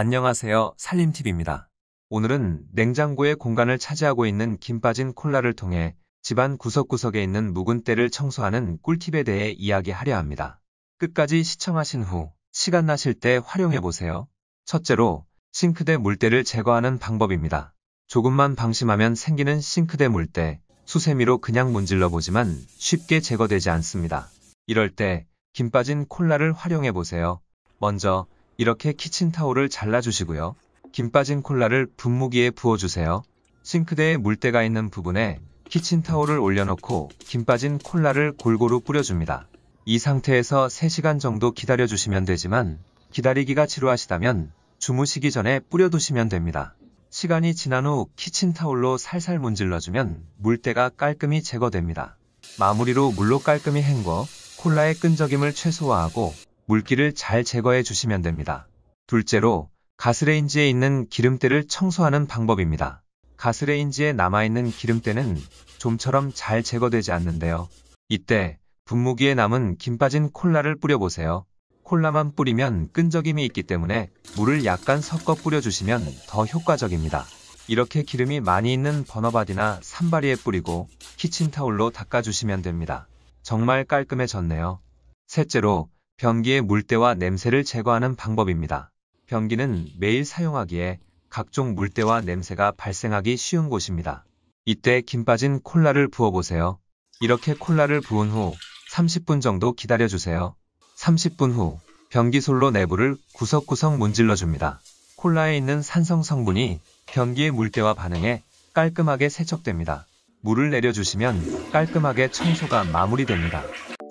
안녕하세요. 살림팁입니다. 오늘은 냉장고의 공간을 차지하고 있는 김 빠진 콜라를 통해 집안 구석구석에 있는 묵은 때를 청소하는 꿀팁에 대해 이야기하려 합니다. 끝까지 시청하신 후 시간 나실 때 활용해 보세요. 첫째로 싱크대 물때를 제거하는 방법입니다. 조금만 방심하면 생기는 싱크대 물때, 수세미로 그냥 문질러 보지만 쉽게 제거되지 않습니다. 이럴 때김 빠진 콜라를 활용해 보세요. 먼저 이렇게 키친타올을 잘라주시고요. 김 빠진 콜라를 분무기에 부어주세요. 싱크대에 물때가 있는 부분에 키친타올을 올려놓고 김 빠진 콜라를 골고루 뿌려줍니다. 이 상태에서 3시간 정도 기다려주시면 되지만 기다리기가 지루하시다면 주무시기 전에 뿌려두시면 됩니다. 시간이 지난 후 키친타올로 살살 문질러주면 물때가 깔끔히 제거됩니다. 마무리로 물로 깔끔히 헹궈 콜라의 끈적임을 최소화하고 물기를 잘 제거해 주시면 됩니다. 둘째로 가스레인지에 있는 기름때를 청소하는 방법입니다. 가스레인지에 남아있는 기름때는 좀처럼 잘 제거되지 않는데요. 이때 분무기에 남은 김 빠진 콜라를 뿌려보세요. 콜라만 뿌리면 끈적임이 있기 때문에 물을 약간 섞어 뿌려주시면 더 효과적입니다. 이렇게 기름이 많이 있는 버너바디나 산바리에 뿌리고 키친타올로 닦아주시면 됩니다. 정말 깔끔해졌네요. 셋째로 변기의 물때와 냄새를 제거하는 방법입니다. 변기는 매일 사용하기에 각종 물때와 냄새가 발생하기 쉬운 곳입니다. 이때 김 빠진 콜라를 부어보세요. 이렇게 콜라를 부은 후 30분 정도 기다려주세요. 30분 후 변기솔로 내부를 구석구석 문질러줍니다. 콜라에 있는 산성 성분이 변기의 물때와 반응해 깔끔하게 세척됩니다. 물을 내려주시면 깔끔하게 청소가 마무리됩니다.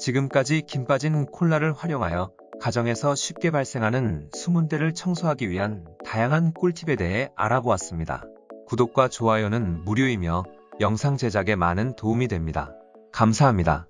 지금까지 김 빠진 콜라를 활용하여 가정에서 쉽게 발생하는 수문대를 청소하기 위한 다양한 꿀팁에 대해 알아보았습니다. 구독과 좋아요는 무료이며 영상 제작에 많은 도움이 됩니다. 감사합니다.